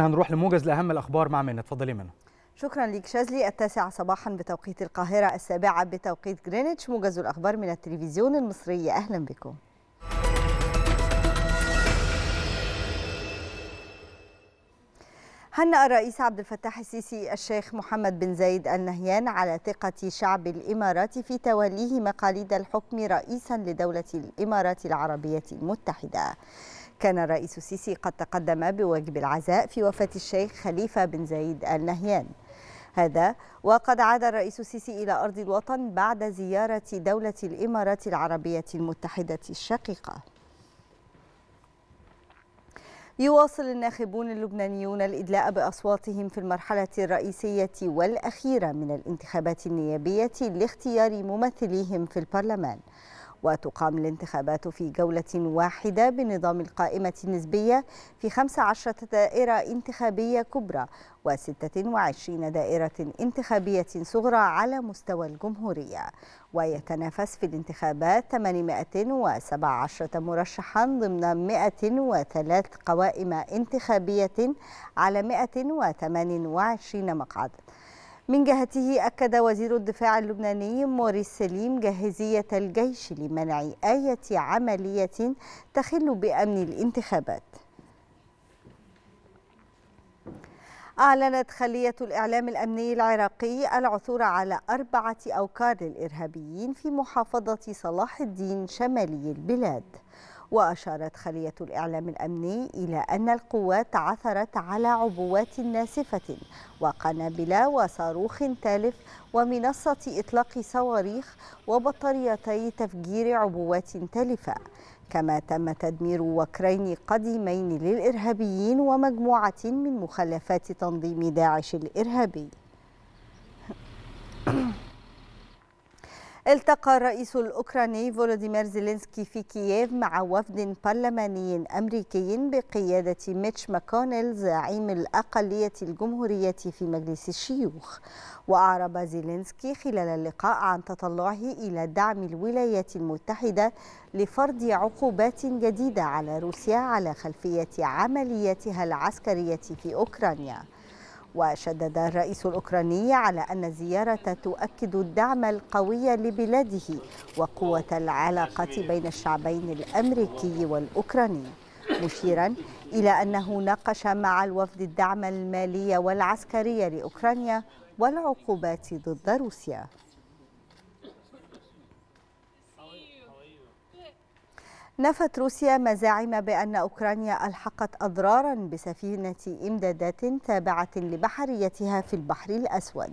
هنروح لموجز لاهم الاخبار مع منى اتفضلي منى شكرا ليك شاذلي التاسعة صباحا بتوقيت القاهرة السابعة بتوقيت جرينتش موجز الأخبار من التلفزيون المصري أهلا بكم هنأ الرئيس عبد الفتاح السيسي الشيخ محمد بن زايد النهيان على ثقة شعب الإمارات في توليه مقاليد الحكم رئيسا لدولة الإمارات العربية المتحدة كان الرئيس السيسي قد تقدم بواجب العزاء في وفاة الشيخ خليفة بن زايد آل نهيان هذا وقد عاد الرئيس السيسي إلى أرض الوطن بعد زيارة دولة الإمارات العربية المتحدة الشقيقة يواصل الناخبون اللبنانيون الإدلاء بأصواتهم في المرحلة الرئيسية والأخيرة من الانتخابات النيابية لاختيار ممثليهم في البرلمان وتقام الانتخابات في جولة واحدة بنظام القائمة النسبية في 15 دائرة انتخابية كبرى و26 دائرة انتخابية صغرى على مستوى الجمهورية ويتنافس في الانتخابات 817 مرشحا ضمن 103 قوائم انتخابية على 128 مقعد من جهته أكد وزير الدفاع اللبناني موريس سليم جاهزية الجيش لمنع أي عملية تخل بأمن الانتخابات أعلنت خلية الإعلام الأمني العراقي العثور على أربعة أوكار للإرهابيين في محافظة صلاح الدين شمالي البلاد وأشارت خلية الإعلام الأمني إلى أن القوات عثرت على عبوات ناسفة وقنابل وصاروخ تالف ومنصة إطلاق صواريخ وبطاريتي تفجير عبوات تالفة كما تم تدمير وكرين قديمين للإرهابيين ومجموعة من مخلفات تنظيم داعش الإرهابي التقى الرئيس الأوكراني فولوديمير زيلينسكي في كييف مع وفد برلماني أمريكي بقيادة ميتش ماكونيل زعيم الأقلية الجمهورية في مجلس الشيوخ وأعرب زيلينسكي خلال اللقاء عن تطلعه إلى دعم الولايات المتحدة لفرض عقوبات جديدة على روسيا على خلفية عملياتها العسكرية في أوكرانيا وشدد الرئيس الأوكراني على أن الزيارة تؤكد الدعم القوي لبلاده وقوة العلاقة بين الشعبين الأمريكي والأوكراني مشيرا إلى أنه ناقش مع الوفد الدعم المالي والعسكري لأوكرانيا والعقوبات ضد روسيا نفت روسيا مزاعم بأن أوكرانيا ألحقت أضرارا بسفينة إمدادات تابعة لبحريتها في البحر الأسود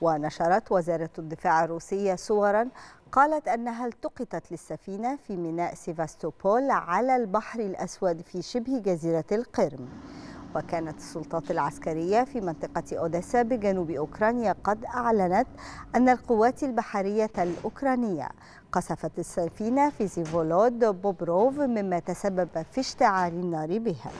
ونشرت وزارة الدفاع الروسية صورا قالت أنها التقطت للسفينة في ميناء سيفاستوبول على البحر الأسود في شبه جزيرة القرم وكانت السلطات العسكرية في منطقة أوديسا بجنوب أوكرانيا قد أعلنت أن القوات البحرية الأوكرانية قصفت السفينة في زيفولود بوبروف مما تسبب في اشتعال النار بها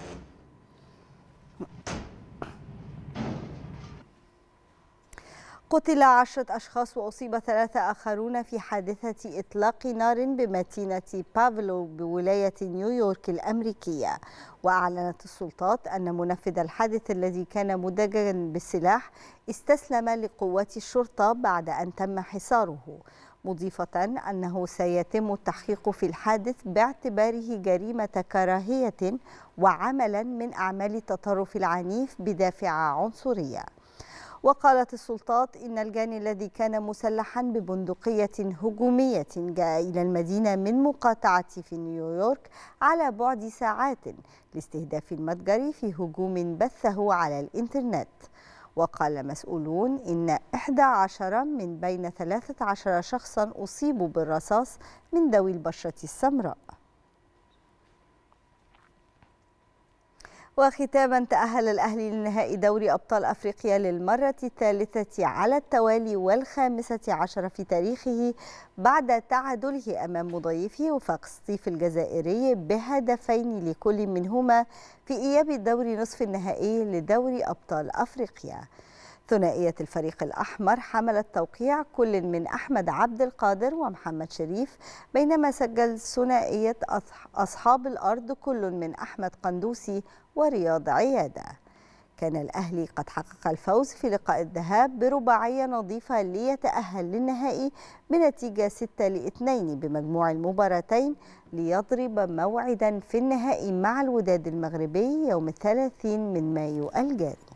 قتل عشرة أشخاص وأصيب ثلاثة آخرون في حادثة إطلاق نار بمدينة بافلو بولاية نيويورك الأمريكية وأعلنت السلطات أن منفذ الحادث الذي كان مدججا بالسلاح استسلم لقوات الشرطة بعد أن تم حصاره مضيفة أنه سيتم التحقيق في الحادث باعتباره جريمة كراهية وعملا من أعمال التطرف العنيف بدافع عنصرية وقالت السلطات إن الجاني الذي كان مسلحا ببندقية هجومية جاء إلى المدينة من مقاطعة في نيويورك على بعد ساعات لاستهداف المتجر في هجوم بثه على الإنترنت وقال مسؤولون إن 11 من بين 13 شخصا أصيبوا بالرصاص من ذوي البشرة السمراء وختاما تأهل الأهلي لنهائي دوري أبطال أفريقيا للمرة الثالثة على التوالي والخامسة عشر في تاريخه بعد تعادله أمام مضيفه وفاق الصيف الجزائري بهدفين لكل منهما في إياب الدوري نصف النهائي لدوري أبطال أفريقيا ثنائية الفريق الأحمر حملت توقيع كل من أحمد عبد القادر ومحمد شريف بينما سجل ثنائية أصحاب الأرض كل من أحمد قندوسي ورياض عيادة كان الأهلي قد حقق الفوز في لقاء الذهاب برباعية نظيفة ليتأهل للنهائي بنتيجة 6 ل 2 بمجموع المباراتين ليضرب موعدا في النهائي مع الوداد المغربي يوم 30 من مايو الجاري